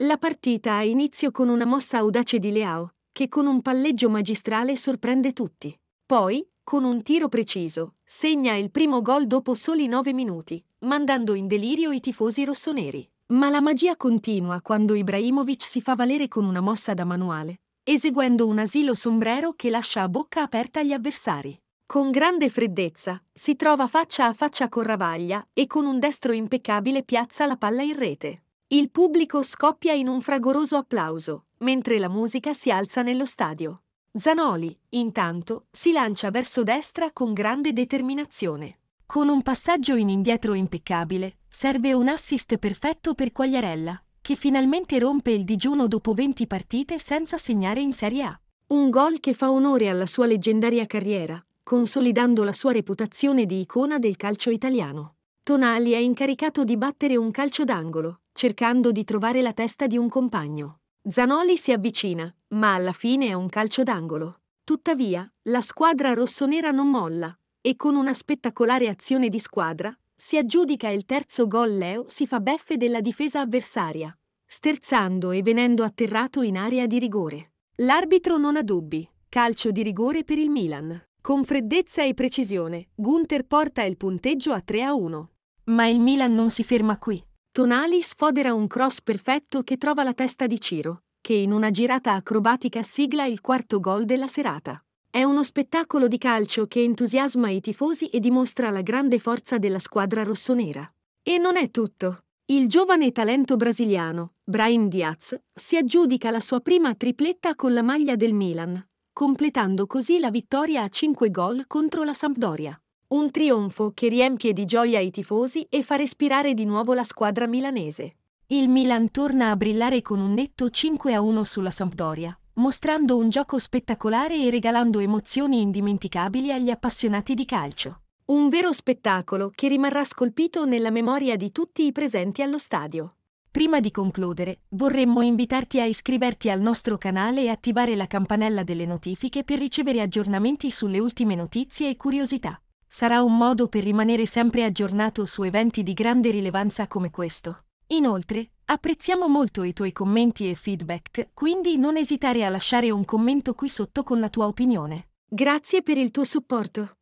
La partita ha inizio con una mossa audace di Leao, che con un palleggio magistrale sorprende tutti. Poi, con un tiro preciso, segna il primo gol dopo soli 9 minuti, mandando in delirio i tifosi rossoneri. Ma la magia continua quando Ibrahimovic si fa valere con una mossa da manuale, eseguendo un asilo sombrero che lascia a bocca aperta gli avversari. Con grande freddezza, si trova faccia a faccia con Ravaglia e con un destro impeccabile piazza la palla in rete. Il pubblico scoppia in un fragoroso applauso, mentre la musica si alza nello stadio. Zanoli, intanto, si lancia verso destra con grande determinazione. Con un passaggio in indietro impeccabile, serve un assist perfetto per Quagliarella, che finalmente rompe il digiuno dopo 20 partite senza segnare in Serie A. Un gol che fa onore alla sua leggendaria carriera, consolidando la sua reputazione di icona del calcio italiano. Tonali è incaricato di battere un calcio d'angolo, cercando di trovare la testa di un compagno. Zanoli si avvicina, ma alla fine è un calcio d'angolo. Tuttavia, la squadra rossonera non molla e con una spettacolare azione di squadra si aggiudica il terzo gol Leo si fa beffe della difesa avversaria, sterzando e venendo atterrato in area di rigore. L'arbitro non ha dubbi, calcio di rigore per il Milan. Con freddezza e precisione, Gunther porta il punteggio a 3 a 1. Ma il Milan non si ferma qui. Tonali sfodera un cross perfetto che trova la testa di Ciro, che in una girata acrobatica sigla il quarto gol della serata. È uno spettacolo di calcio che entusiasma i tifosi e dimostra la grande forza della squadra rossonera. E non è tutto. Il giovane talento brasiliano, Brahim Diaz, si aggiudica la sua prima tripletta con la maglia del Milan, completando così la vittoria a 5 gol contro la Sampdoria. Un trionfo che riempie di gioia i tifosi e fa respirare di nuovo la squadra milanese. Il Milan torna a brillare con un netto 5-1 sulla Sampdoria, mostrando un gioco spettacolare e regalando emozioni indimenticabili agli appassionati di calcio. Un vero spettacolo che rimarrà scolpito nella memoria di tutti i presenti allo stadio. Prima di concludere, vorremmo invitarti a iscriverti al nostro canale e attivare la campanella delle notifiche per ricevere aggiornamenti sulle ultime notizie e curiosità. Sarà un modo per rimanere sempre aggiornato su eventi di grande rilevanza come questo. Inoltre, apprezziamo molto i tuoi commenti e feedback, quindi non esitare a lasciare un commento qui sotto con la tua opinione. Grazie per il tuo supporto.